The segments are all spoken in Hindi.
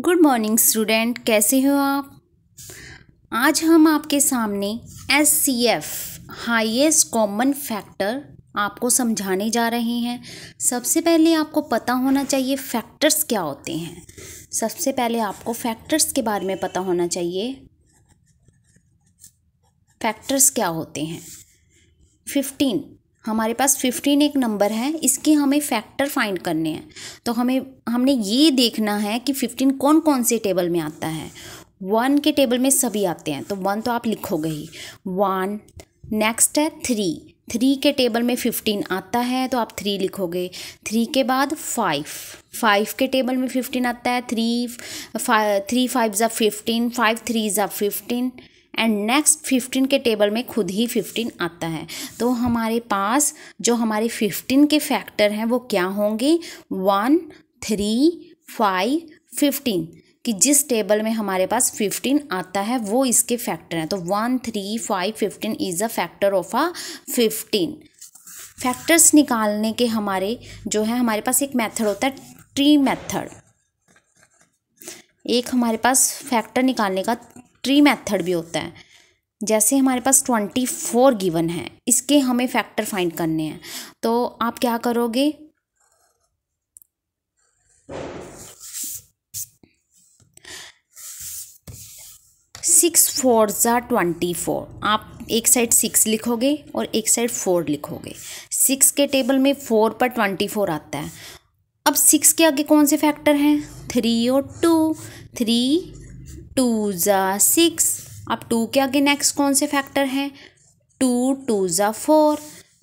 गुड मॉर्निंग स्टूडेंट कैसे हो आप आज हम आपके सामने S C F highest common factor आपको समझाने जा रहे हैं सबसे पहले आपको पता होना चाहिए फैक्टर्स क्या होते हैं सबसे पहले आपको फैक्टर्स के बारे में पता होना चाहिए फैक्टर्स क्या होते हैं फिफ्टीन हमारे पास फिफ्टीन एक नंबर है इसके हमें फैक्टर फाइंड करने हैं तो हमें हमने ये देखना है कि फिफ्टीन कौन कौन से टेबल में आता है वन के टेबल में सभी आते हैं तो वन तो आप लिखोगे ही वन नेक्स्ट है थ्री थ्री के टेबल में फिफ्टीन आता है तो आप थ्री लिखोगे थ्री के बाद फाइव फाइव के टेबल में फिफ्टीन आता है थ्री थ्री फाइव ज़ा फिफ्टीन फाइव थ्री ज़ा फिफ्टीन एंड नेक्स्ट फिफ्टीन के टेबल में खुद ही फिफ्टीन आता है तो हमारे पास जो हमारे फिफ्टीन के फैक्टर हैं वो क्या होंगे वन थ्री फाइव फिफ्टीन कि जिस टेबल में हमारे पास फिफ्टीन आता है वो इसके फैक्टर हैं तो one three five fifteen is a factor of a fifteen factors निकालने के हमारे जो है हमारे पास एक मेथड होता है ट्री मेथड एक हमारे पास फैक्टर निकालने का ट्री मेथड भी होता है जैसे हमारे पास ट्वेंटी फोर गिवन है इसके हमें फैक्टर फाइंड करने हैं तो आप क्या करोगे सिक्स फोर ज़ा ट्वेंटी फोर आप एक साइड सिक्स लिखोगे और एक साइड फोर लिखोगे सिक्स के टेबल में फोर पर ट्वेंटी फोर आता है अब सिक्स के आगे कौन से फैक्टर हैं थ्री और टू थ्री टू ज़ा सिक्स अब टू के आगे नेक्स्ट कौन से फैक्टर हैं टू टू ज़ा four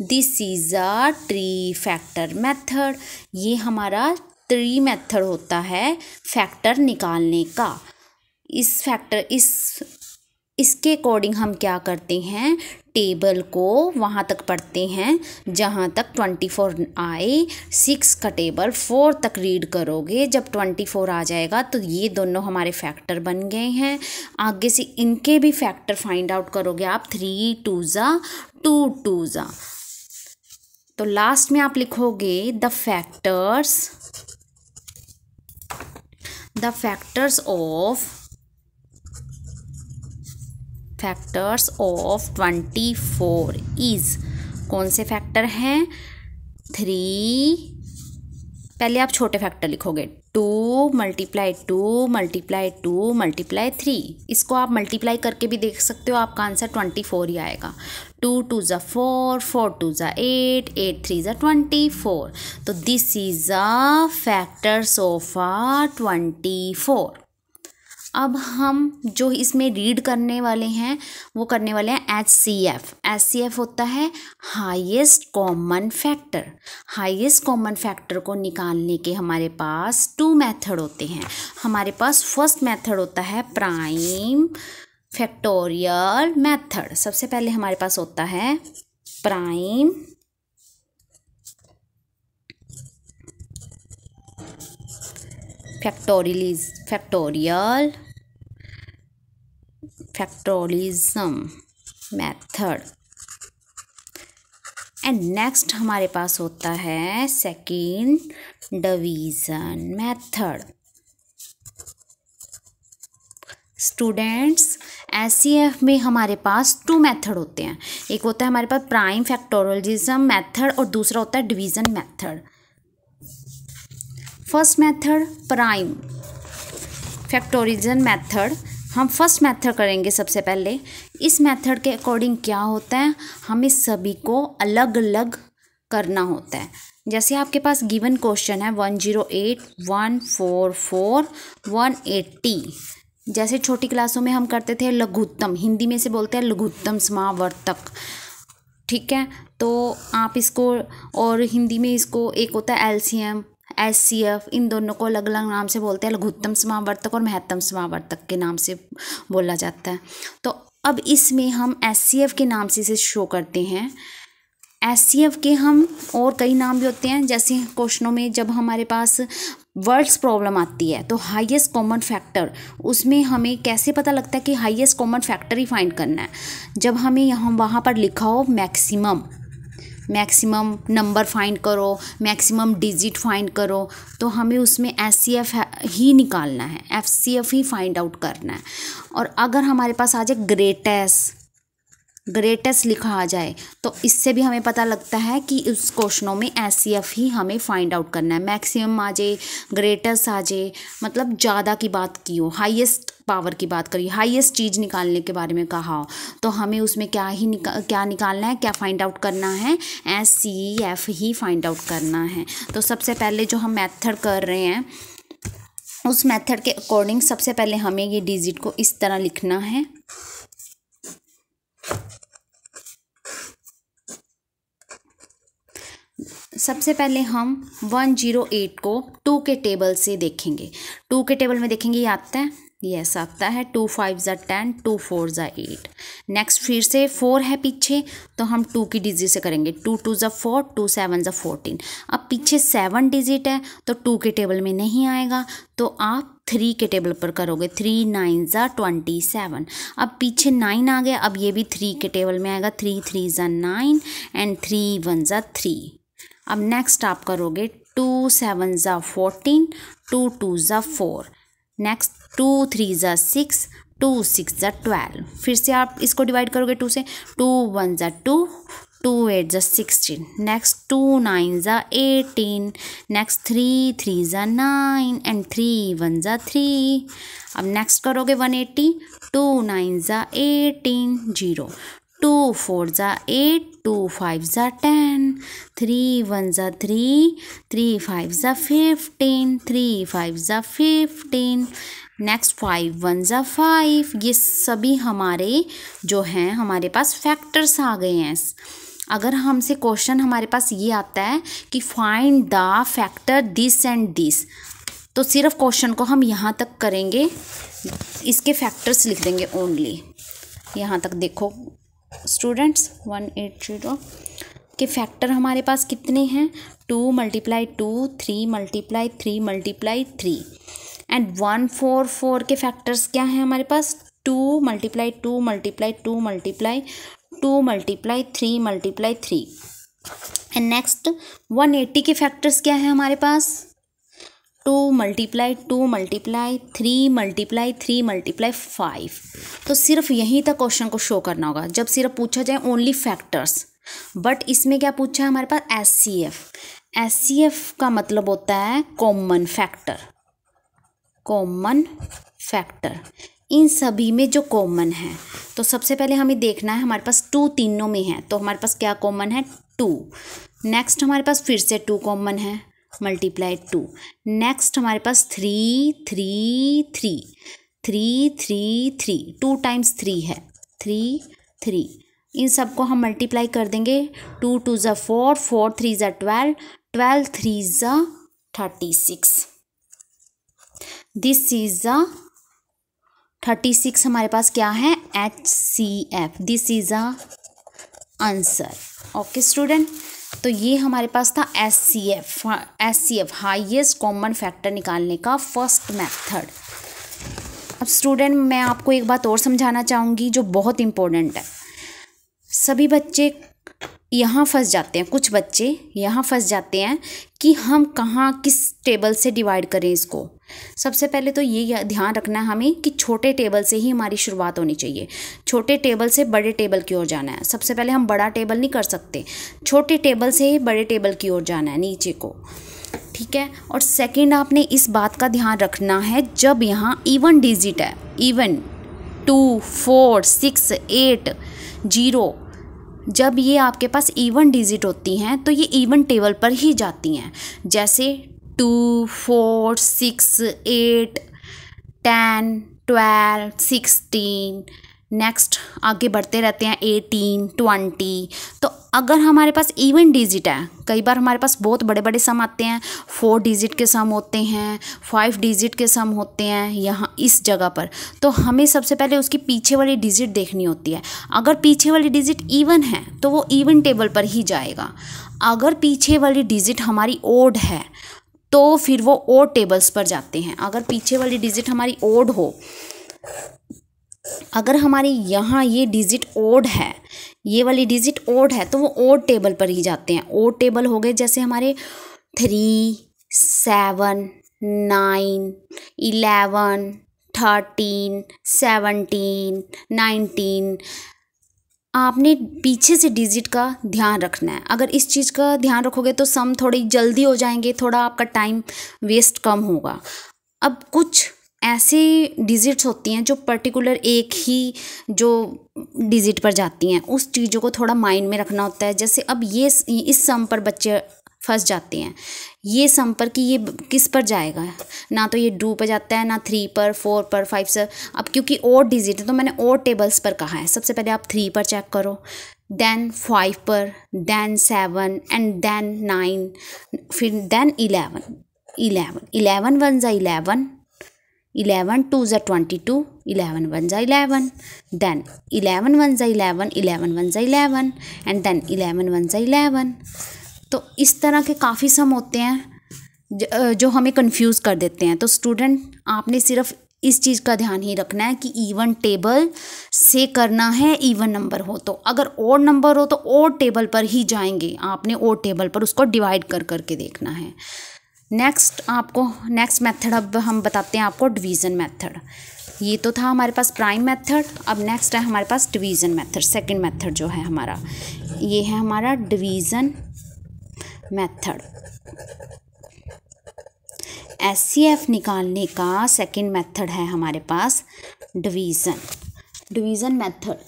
this is a tree factor method ये हमारा ट्री मेथड होता है फैक्टर निकालने का इस फैक्टर इस इसके अकॉर्डिंग हम क्या करते हैं टेबल को वहाँ तक पढ़ते हैं जहाँ तक ट्वेंटी फोर आए सिक्स का टेबल फोर तक रीड करोगे जब ट्वेंटी फोर आ जाएगा तो ये दोनों हमारे फैक्टर बन गए हैं आगे से इनके भी फैक्टर फाइंड आउट करोगे आप थ्री टू ज़ा टू टू ज़ा तो लास्ट में आप लिखोगे the factors the factors of factors of twenty four is कौन से फैक्टर हैं थ्री पहले आप छोटे फैक्टर लिखोगे two multiply two multiply two multiply three इसको आप मल्टीप्लाई करके भी देख सकते हो आपका आंसर ट्वेंटी फोर ही आएगा टू टू ज़ा फोर फोर टू ज़ा एट एट थ्री ज़ा ट्वेंटी फोर तो this is a factors of a twenty four अब हम जो इसमें रीड करने वाले हैं वो करने वाले हैं H C F H C F होता है highest common factor highest common factor को निकालने के हमारे पास टू मेथड होते हैं हमारे पास फर्स्ट मेथड होता है प्राइम फैक्टोरियल मेथड सबसे पहले हमारे पास होता है prime factorials factorial factorism method and next हमारे पास होता है सेकेंड डिवीजन मेथड स्टूडेंट्स एस में हमारे पास टू मेथड होते हैं एक होता है हमारे पास प्राइम फैक्टोरियलिज्म मेथड और दूसरा होता है division method first method prime factorisation method हम फर्स्ट मेथड करेंगे सबसे पहले इस मेथड के अकॉर्डिंग क्या होता है हमें सभी को अलग अलग करना होता है जैसे आपके पास गिवन क्वेश्चन है one zero eight one four four one eighty जैसे छोटी क्लासों में हम करते थे लघुत्तम हिंदी में से बोलते हैं लघुत्तम समावर्तक ठीक है तो आप इसको और हिंदी में इसको एक होता है एल एस सी एफ इन दोनों को अलग अलग नाम से बोलते हैं लघुत्तम समावर्तक और महत्तम समावर्तक के नाम से बोला जाता है तो अब इसमें हम एस सी एफ के नाम से इसे शो करते हैं एस सी एफ के हम और कई नाम भी होते हैं जैसे क्वेश्चनों में जब हमारे पास वर्ड्स प्रॉब्लम आती है तो हाईएस्ट कॉमन फैक्टर उसमें हमें कैसे पता लगता है कि हाईएस्ट कॉमन फैक्टर ही फाइंड करना है जब हमें यहाँ वहाँ पर लिखा हो मैक्सिमम मैक्सिमम नंबर फाइंड करो मैक्सिमम डिजिट फाइंड करो तो हमें उसमें एस ही निकालना है एफ ही फाइंड आउट करना है और अगर हमारे पास आ जाए ग्रेटेस्ट ग्रेटेस्ट लिखा आ जाए तो इससे भी हमें पता लगता है कि उस क्वेश्चनों में एस e ही हमें फाइंड आउट करना है मैक्सिमम आ जाए ग्रेटेस्ट आ जाए मतलब ज़्यादा की बात की हो हाईएस्ट पावर की बात करिए हाईएस्ट चीज़ निकालने के बारे में कहा हो तो हमें उसमें क्या ही निका क्या निकालना है क्या फाइंड आउट करना है एस सी एफ ही फाइंड आउट करना है तो सबसे पहले जो हम मेथड कर रहे हैं उस मेथड के अकॉर्डिंग सबसे पहले हमें ये डिजिट को इस तरह लिखना है सबसे पहले हम 108 को टू के टेबल से देखेंगे टू के टेबल में देखेंगे ये आता है यस आता है टू फाइव ज़ा टेन टू फोर ज़ा एट नेक्स्ट फिर से फोर है पीछे तो हम टू की डिजिट से करेंगे टू टू ज़ा फोर टू सेवन ज़ा फोर्टीन अब पीछे सेवन डिजिट है तो टू के टेबल में नहीं आएगा तो आप थ्री के टेबल पर करोगे थ्री नाइन ज़ा ट्वेंटी सेवन अब पीछे नाइन आ गया अब ये भी थ्री के टेबल में आएगा थ्री थ्री ज़ा नाइन एंड थ्री वन ज़ा थ्री अब नेक्स्ट आप करोगे टू सेवन ज़ा फोर्टीन टू टू ज़ा फोर नेक्स्ट टू थ्री ज़ा सिक्स टू सिक्स ज़ा ट्वेल्व फिर से आप इसको डिवाइड करोगे टू से टू वन ज़ा टू टू एट ज़ा सिक्सटीन नेक्स्ट टू नाइन ज़ा एटीन नेक्स्ट थ्री थ्री ज़ा नाइन एंड थ्री वन ज़ा थ्री अब नेक्स्ट करोगे वन एट्टी टू नाइन ज़ा एटीन जीरो टू फोर ज़ा एट टू फाइव ज़ा टेन थ्री वन ज़ा थ्री थ्री फाइव ज़ा फिफ्टीन थ्री फाइव ज़ा फिफ्टीन नेक्स्ट फाइव वन ज़ा फाइव ये सभी हमारे जो हैं हमारे पास फैक्टर्स आ गए हैं अगर हमसे क्वेश्चन हमारे पास ये आता है कि find the factor this and this तो सिर्फ क्वेश्चन को हम यहाँ तक करेंगे इसके फैक्टर्स लिख देंगे ओनली यहाँ तक देखो स्टूडेंट्स वन एट जीरो के फैक्टर हमारे पास कितने हैं two multiply two three multiply three multiply three and one four four के फैक्टर्स क्या हैं हमारे पास two multiply two multiply two multiply two multiply three multiply three and next one eighty के फैक्टर्स क्या हैं हमारे पास two multiply two multiply three multiply three multiply five तो सिर्फ यहीं तक क्वेश्चन को शो करना होगा जब सिर्फ पूछा जाए ओनली फैक्टर्स बट इसमें क्या पूछा है हमारे पास S C F S C F का मतलब होता है कॉमन फैक्टर कॉमन फैक्टर इन सभी में जो कॉमन है तो सबसे पहले हमें देखना है हमारे पास टू तीनों में है तो हमारे पास क्या कॉमन है टू नेक्स्ट हमारे पास फिर से टू कॉमन है मल्टीप्लाई टू नेक्स्ट हमारे पास three three three three three three two times three है थ्री थ्री इन सबको हम मल्टीप्लाई कर देंगे टू टू ज़ा फोर फोर थ्री ज़ा ट्वेल्व ट्वेल्व थ्री ज़ा thirty six this is a thirty six हमारे पास क्या है H C F this is a answer okay student तो ये हमारे पास था S C F S C F highest common factor निकालने का फर्स्ट मेथड अब स्टूडेंट मैं आपको एक बात और समझाना चाहूँगी जो बहुत इम्पोर्टेंट है सभी बच्चे यहाँ फंस जाते हैं कुछ बच्चे यहाँ फंस जाते हैं कि हम कहाँ किस टेबल से डिवाइड करें इसको सबसे पहले तो ये ध्यान रखना है हमें कि छोटे टेबल से ही हमारी शुरुआत होनी चाहिए छोटे टेबल से बड़े टेबल की ओर जाना है सबसे पहले हम बड़ा टेबल नहीं कर सकते छोटे टेबल से ही बड़े टेबल की ओर जाना है नीचे को ठीक है और सेकंड आपने इस बात का ध्यान रखना है जब यहाँ इवन डिजिट है even two four six eight zero जब ये आपके पास इवन डिजिट होती हैं तो ये इवन टेबल पर ही जाती हैं जैसे two four six eight ten twelve sixteen next आगे बढ़ते रहते हैं एटीन ट्वेंटी तो अगर हमारे पास इवन डिजिट है कई बार हमारे पास बहुत बड़े बड़े सम आते हैं फोर डिजिट के सम होते हैं फाइव डिजिट के सम होते हैं यहाँ इस जगह पर तो हमें सबसे पहले उसकी पीछे वाली डिजिट देखनी होती है अगर पीछे वाली डिजिट इवन है तो वो इवन टेबल पर ही जाएगा अगर पीछे वाली डिजिट हमारी ओड है तो फिर वो ओड टेबल्स पर जाते हैं अगर पीछे वाली डिजिट हमारी ओड हो अगर हमारे यहाँ ये डिजिट ओड है ये वाली डिजिट ओड है तो वो ओड टेबल पर ही जाते हैं ओड टेबल हो गए जैसे हमारे three seven nine eleven thirteen seventeen nineteen आपने पीछे से डिजिट का ध्यान रखना है अगर इस चीज़ का ध्यान रखोगे तो सम थोड़ी जल्दी हो जाएंगे थोड़ा आपका टाइम वेस्ट कम होगा अब कुछ ऐसे डिजिट्स होती हैं जो पर्टिकुलर एक ही जो डिजिट पर जाती हैं उस चीज़ों को थोड़ा माइंड में रखना होता है जैसे अब ये इस सम पर बच्चे फंस जाते हैं ये संपर्क ये किस पर जाएगा ना तो ये डू पर जाता है ना थ्री पर फोर पर फाइव से अब क्योंकि और डिजिट है तो मैंने और टेबल्स पर कहा है सबसे पहले आप थ्री पर चेक करो देन फाइव पर then seven and then nine फिर then eleven eleven eleven one ज़ा इलेवन इलेवन टू ज़ा ट्वेंटी टू इलेवन वन ज़ा इलेवन देन इलेवन वन ज़ा इलेवन इलेवन वन ज़ा eleven and then eleven one ज़ा इलेवन तो इस तरह के काफ़ी सम होते हैं जो हमें कंफ्यूज कर देते हैं तो स्टूडेंट आपने सिर्फ इस चीज़ का ध्यान ही रखना है कि इवन टेबल से करना है इवन नंबर हो तो अगर और नंबर हो तो और टेबल पर ही जाएंगे आपने और टेबल पर उसको डिवाइड कर करके देखना है नेक्स्ट आपको नेक्स्ट मेथड अब हम बताते हैं आपको डिवीज़न मेथड ये तो था हमारे पास प्राइम मेथड अब नेक्स्ट है हमारे पास डिवीज़न मेथड सेकंड मेथड जो है हमारा ये है हमारा division method S C F निकालने का सेकंड मेथड है हमारे पास डिवीज़न डिवीज़न मेथड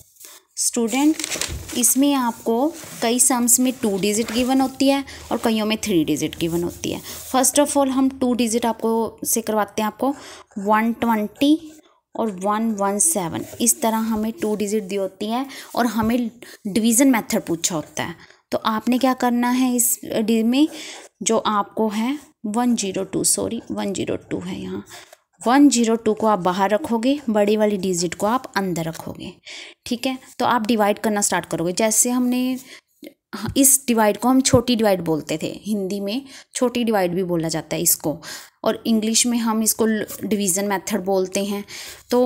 स्टूडेंट इसमें आपको कई सम्स में टू डिजिट गिवन होती है और कईयों में थ्री डिजिट गिवन होती है फर्स्ट ऑफ ऑल हम टू डिजिट आपको से करवाते हैं आपको वन ट्वेंटी और वन वन सेवन इस तरह हमें टू डिजिट दी होती है और हमें डिवीज़न मेथड पूछा होता है तो आपने क्या करना है इस डी में जो आपको है one zero two sorry one zero two है यहाँ वन जीरो टू को आप बाहर रखोगे बड़ी वाली डिजिट को आप अंदर रखोगे ठीक है तो आप डिवाइड करना स्टार्ट करोगे जैसे हमने हाँ, इस डिवाइड को हम छोटी डिवाइड बोलते थे हिंदी में छोटी डिवाइड भी बोला जाता है इसको और इंग्लिश में हम इसको डिवीज़न मेथड बोलते हैं तो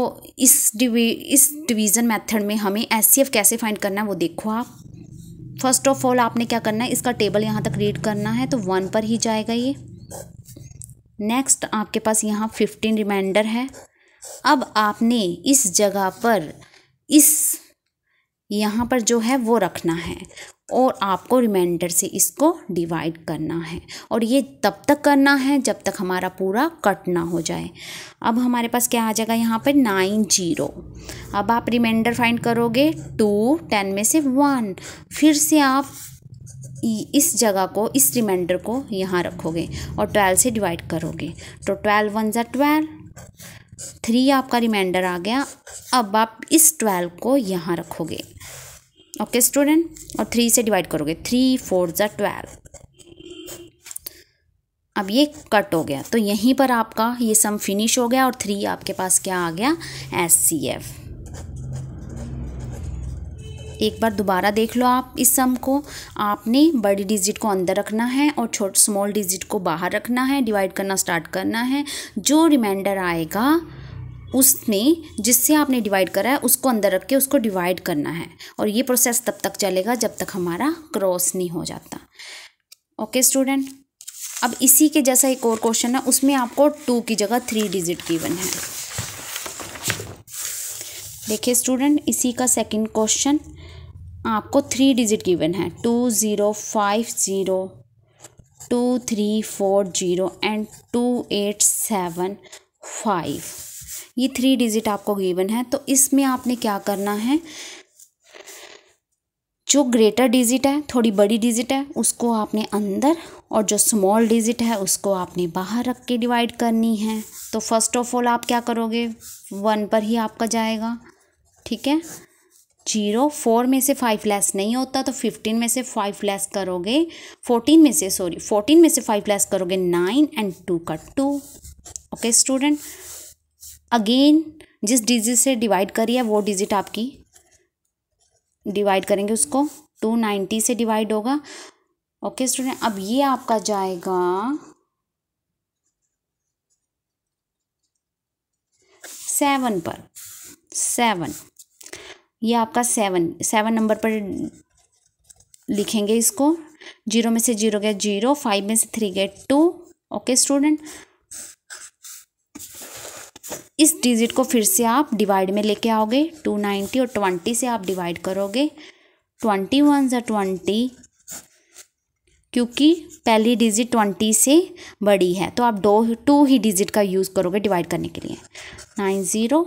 इस डिवी इस डिवीज़न मेथड में हमें एस कैसे फाइंड करना है वो देखो आप फर्स्ट ऑफ ऑल आपने क्या करना है इसका टेबल यहाँ तक रीड करना है तो वन पर ही जाएगा ये नेक्स्ट आपके पास यहाँ फिफ्टीन रिमाइंडर है अब आपने इस जगह पर इस यहाँ पर जो है वो रखना है और आपको रिमाइंडर से इसको डिवाइड करना है और ये तब तक करना है जब तक हमारा पूरा कट ना हो जाए अब हमारे पास क्या आ जाएगा यहाँ पर नाइन जीरो अब आप रिमाइंडर फाइंड करोगे टू टेन में से वन फिर से आप इस जगह को इस रिमाइंडर को यहाँ रखोगे और ट्वेल्व से डिवाइड करोगे तो ट्वेल्व वन ज़ा ट्वेल्व थ्री आपका रिमाइंडर आ गया अब आप इस ट्वेल्व को यहाँ रखोगे ओके स्टूडेंट और थ्री से डिवाइड करोगे थ्री फोर ज़ा ट्वेल्व अब ये कट हो गया तो यहीं पर आपका ये सम फिनिश हो गया और थ्री आपके पास क्या आ गया एस सी एफ़ एक बार दोबारा देख लो आप इस सम को आपने बड़ी डिजिट को अंदर रखना है और छोट स्मॉल डिजिट को बाहर रखना है डिवाइड करना स्टार्ट करना है जो रिमाइंडर आएगा उसने जिससे आपने डिवाइड करा है उसको अंदर रख के उसको डिवाइड करना है और ये प्रोसेस तब तक चलेगा जब तक हमारा क्रॉस नहीं हो जाता ओके स्टूडेंट अब इसी के जैसा एक और क्वेश्चन है उसमें आपको टू की जगह थ्री डिजिट गिवन है देखिए स्टूडेंट इसी का सेकंड क्वेश्चन आपको थ्री डिजिट गिवन है two zero five zero two three four zero and two eight seven five ये थ्री डिजिट आपको गिवन है तो इसमें आपने क्या करना है जो ग्रेटर डिजिट है थोड़ी बड़ी डिजिट है उसको आपने अंदर और जो स्मॉल डिजिट है उसको आपने बाहर रख के डिवाइड करनी है तो फर्स्ट ऑफ ऑल आप क्या करोगे वन पर ही आपका जाएगा ठीक है जीरो फोर में से फाइव लेस नहीं होता तो फिफ्टीन में से फाइव लेस करोगे फोर्टीन में से सॉरी फोर्टीन में से फाइव लेस करोगे नाइन एंड टू का टू ओके स्टूडेंट अगेन जिस डिजिट से डिवाइड करी है वो डिजिट आपकी डिवाइड करेंगे उसको टू नाइन्टी से डिवाइड होगा ओके स्टूडेंट अब ये आपका जाएगा सेवन पर सेवन ये आपका सेवन सेवन नंबर पर लिखेंगे इसको जीरो में से जीरो गया जीरो फाइव में से थ्री गया टू ओके स्टूडेंट इस डिजिट को फिर से आप डिवाइड में लेके आओगे टू नाइन्टी और ट्वेंटी से आप डिवाइड करोगे ट्वेंटी वन ज़ा ट्वेंटी क्योंकि पहली डिजिट ट्वेंटी से बड़ी है तो आप दो टू ही डिजिट का यूज़ करोगे डिवाइड करने के लिए नाइन ज़ीरो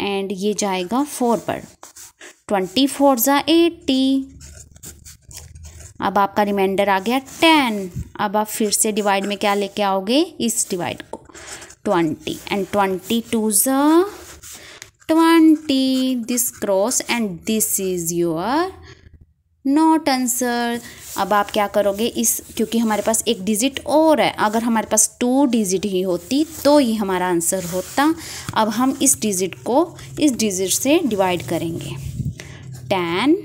एंड ये जाएगा फोर पर ट्वेंटी फोर ज़ा एटी अब आपका रिमाइंडर आ गया टेन अब आप फिर से डिवाइड में क्या लेके आओगे इस डिवाइड को 20 and ट्वेंटी टू ज 20 this cross and this is your not answer अब आप क्या करोगे इस क्योंकि हमारे पास एक डिजिट और है अगर हमारे पास टू डिजिट ही होती तो ये हमारा आंसर होता अब हम इस डिजिट को इस डिजिट से डिवाइड करेंगे ten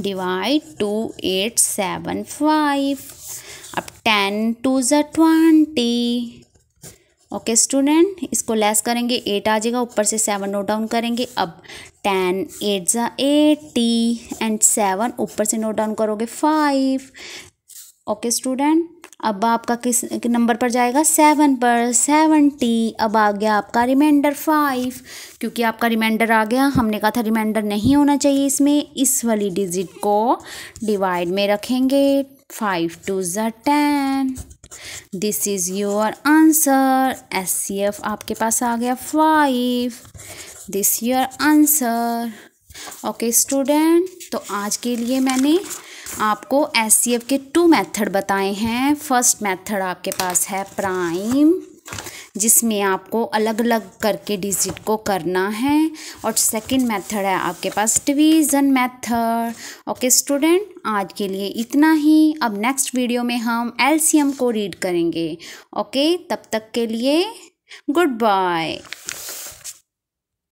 divide two eight seven five अब टेन टू ज ट्वेंटी ओके स्टूडेंट इसको लेस करेंगे एट आ जाएगा ऊपर से सेवन नोट डाउन करेंगे अब टेन एट ज़ा एटी एंड सेवन ऊपर से नोट डाउन करोगे फाइव ओके स्टूडेंट अब आपका किस नंबर पर जाएगा सेवन पर टी अब आ गया आपका रिमाइंडर फाइव क्योंकि आपका रिमाइंडर आ गया हमने कहा था रिमाइंडर नहीं होना चाहिए इसमें इस वाली डिजिट को डिवाइड में रखेंगे फाइव टू ज़ा ten this is your answer S C F आपके पास आ गया five this your answer okay student तो आज के लिए मैंने आपको एस सी एफ के टू मेथड बताए हैं फर्स्ट मेथड आपके पास है प्राइम जिसमें आपको अलग अलग करके डिजिट को करना है और सेकंड मेथड है आपके पास डिवीज़न मेथड ओके स्टूडेंट आज के लिए इतना ही अब नेक्स्ट वीडियो में हम एलसीएम को रीड करेंगे ओके तब तक के लिए गुड बाय